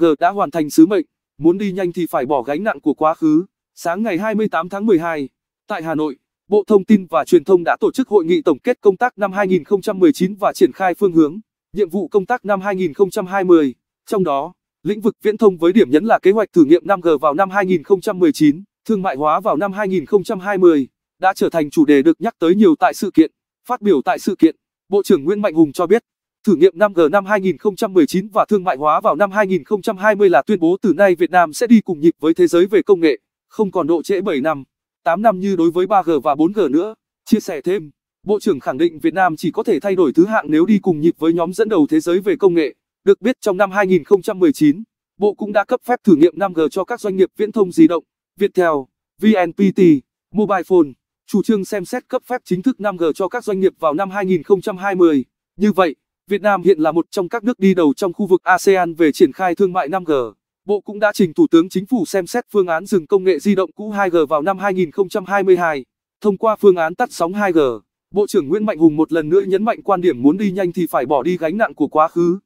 g đã hoàn thành sứ mệnh, muốn đi nhanh thì phải bỏ gánh nặng của quá khứ. Sáng ngày 28 tháng 12, tại Hà Nội, Bộ Thông tin và Truyền thông đã tổ chức hội nghị tổng kết công tác năm 2019 và triển khai phương hướng, nhiệm vụ công tác năm 2020. Trong đó, lĩnh vực viễn thông với điểm nhấn là kế hoạch thử nghiệm 5G vào năm 2019, thương mại hóa vào năm 2020, đã trở thành chủ đề được nhắc tới nhiều tại sự kiện. Phát biểu tại sự kiện, Bộ trưởng Nguyễn Mạnh Hùng cho biết, Thử nghiệm 5G năm 2019 và thương mại hóa vào năm 2020 là tuyên bố từ nay Việt Nam sẽ đi cùng nhịp với thế giới về công nghệ, không còn độ trễ 7 năm, 8 năm như đối với 3G và 4G nữa. Chia sẻ thêm, Bộ trưởng khẳng định Việt Nam chỉ có thể thay đổi thứ hạng nếu đi cùng nhịp với nhóm dẫn đầu thế giới về công nghệ. Được biết trong năm 2019, Bộ cũng đã cấp phép thử nghiệm 5G cho các doanh nghiệp viễn thông di động, Viettel, VNPT, Mobile Phone, chủ trương xem xét cấp phép chính thức 5G cho các doanh nghiệp vào năm 2020. Như vậy, Việt Nam hiện là một trong các nước đi đầu trong khu vực ASEAN về triển khai thương mại 5G. Bộ cũng đã trình Thủ tướng Chính phủ xem xét phương án dừng công nghệ di động cũ 2G vào năm 2022. Thông qua phương án tắt sóng 2G, Bộ trưởng Nguyễn Mạnh Hùng một lần nữa nhấn mạnh quan điểm muốn đi nhanh thì phải bỏ đi gánh nặng của quá khứ.